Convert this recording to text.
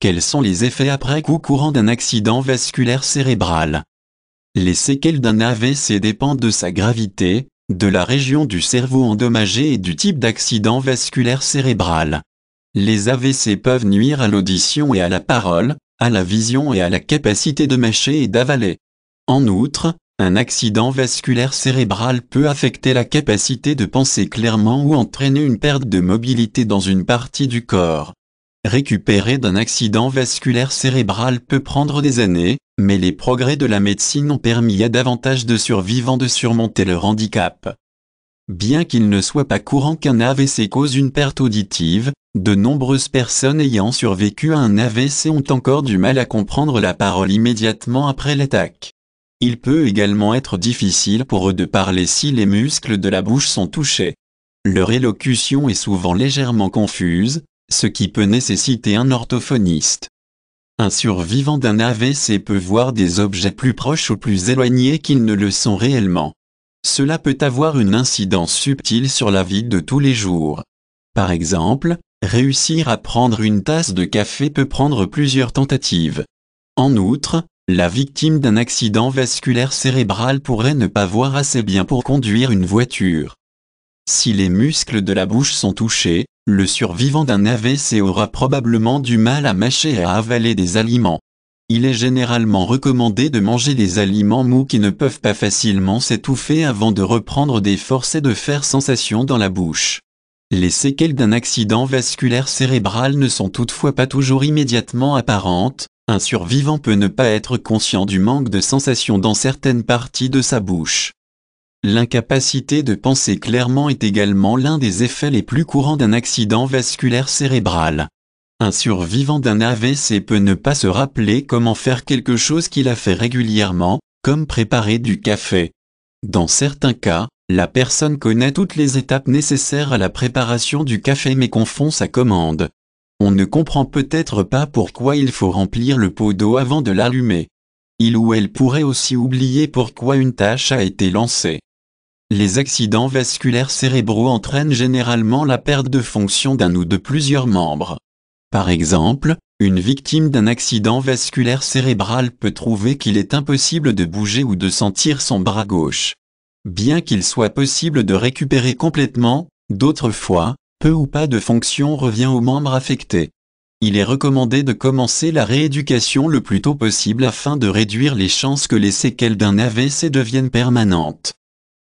Quels sont les effets après coup courant d'un accident vasculaire cérébral Les séquelles d'un AVC dépendent de sa gravité, de la région du cerveau endommagée et du type d'accident vasculaire cérébral. Les AVC peuvent nuire à l'audition et à la parole, à la vision et à la capacité de mâcher et d'avaler. En outre, un accident vasculaire cérébral peut affecter la capacité de penser clairement ou entraîner une perte de mobilité dans une partie du corps. Récupérer d'un accident vasculaire cérébral peut prendre des années, mais les progrès de la médecine ont permis à davantage de survivants de surmonter leur handicap. Bien qu'il ne soit pas courant qu'un AVC cause une perte auditive, de nombreuses personnes ayant survécu à un AVC ont encore du mal à comprendre la parole immédiatement après l'attaque. Il peut également être difficile pour eux de parler si les muscles de la bouche sont touchés. Leur élocution est souvent légèrement confuse, ce qui peut nécessiter un orthophoniste. Un survivant d'un AVC peut voir des objets plus proches ou plus éloignés qu'ils ne le sont réellement. Cela peut avoir une incidence subtile sur la vie de tous les jours. Par exemple, réussir à prendre une tasse de café peut prendre plusieurs tentatives. En outre, la victime d'un accident vasculaire cérébral pourrait ne pas voir assez bien pour conduire une voiture. Si les muscles de la bouche sont touchés, le survivant d'un AVC aura probablement du mal à mâcher et à avaler des aliments. Il est généralement recommandé de manger des aliments mous qui ne peuvent pas facilement s'étouffer avant de reprendre des forces et de faire sensation dans la bouche. Les séquelles d'un accident vasculaire cérébral ne sont toutefois pas toujours immédiatement apparentes, un survivant peut ne pas être conscient du manque de sensation dans certaines parties de sa bouche. L'incapacité de penser clairement est également l'un des effets les plus courants d'un accident vasculaire cérébral. Un survivant d'un AVC peut ne pas se rappeler comment faire quelque chose qu'il a fait régulièrement, comme préparer du café. Dans certains cas, la personne connaît toutes les étapes nécessaires à la préparation du café mais confond sa commande. On ne comprend peut-être pas pourquoi il faut remplir le pot d'eau avant de l'allumer. Il ou elle pourrait aussi oublier pourquoi une tâche a été lancée. Les accidents vasculaires cérébraux entraînent généralement la perte de fonction d'un ou de plusieurs membres. Par exemple, une victime d'un accident vasculaire cérébral peut trouver qu'il est impossible de bouger ou de sentir son bras gauche. Bien qu'il soit possible de récupérer complètement, d'autres fois, peu ou pas de fonction revient aux membres affectés. Il est recommandé de commencer la rééducation le plus tôt possible afin de réduire les chances que les séquelles d'un AVC deviennent permanentes.